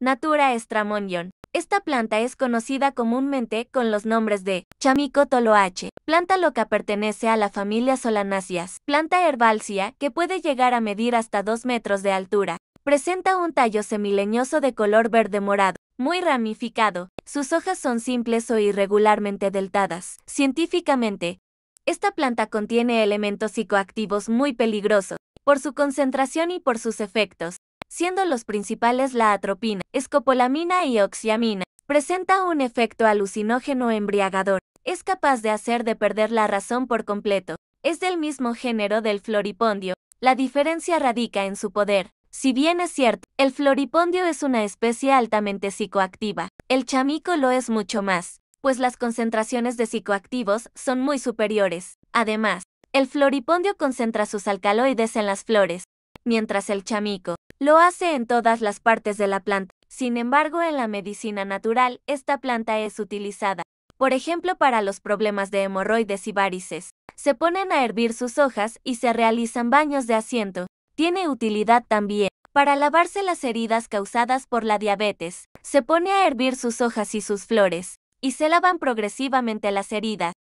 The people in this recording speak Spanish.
Natura Estramonion. Esta planta es conocida comúnmente con los nombres de chamico toloache, planta loca pertenece a la familia solanáceas, planta herbácea que puede llegar a medir hasta 2 metros de altura. Presenta un tallo semileñoso de color verde morado, muy ramificado. Sus hojas son simples o irregularmente deltadas. Científicamente, esta planta contiene elementos psicoactivos muy peligrosos por su concentración y por sus efectos, siendo los principales la atropina, escopolamina y oxiamina. Presenta un efecto alucinógeno embriagador. Es capaz de hacer de perder la razón por completo. Es del mismo género del floripondio. La diferencia radica en su poder. Si bien es cierto, el floripondio es una especie altamente psicoactiva, el chamico lo es mucho más, pues las concentraciones de psicoactivos son muy superiores. Además, el floripondio concentra sus alcaloides en las flores, mientras el chamico lo hace en todas las partes de la planta. Sin embargo, en la medicina natural, esta planta es utilizada, por ejemplo, para los problemas de hemorroides y varices. Se ponen a hervir sus hojas y se realizan baños de asiento. Tiene utilidad también para lavarse las heridas causadas por la diabetes. Se pone a hervir sus hojas y sus flores, y se lavan progresivamente las heridas.